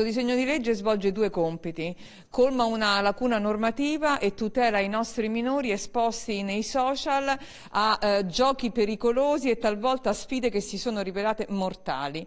Questo disegno di legge svolge due compiti, colma una lacuna normativa e tutela i nostri minori esposti nei social a eh, giochi pericolosi e talvolta a sfide che si sono rivelate mortali.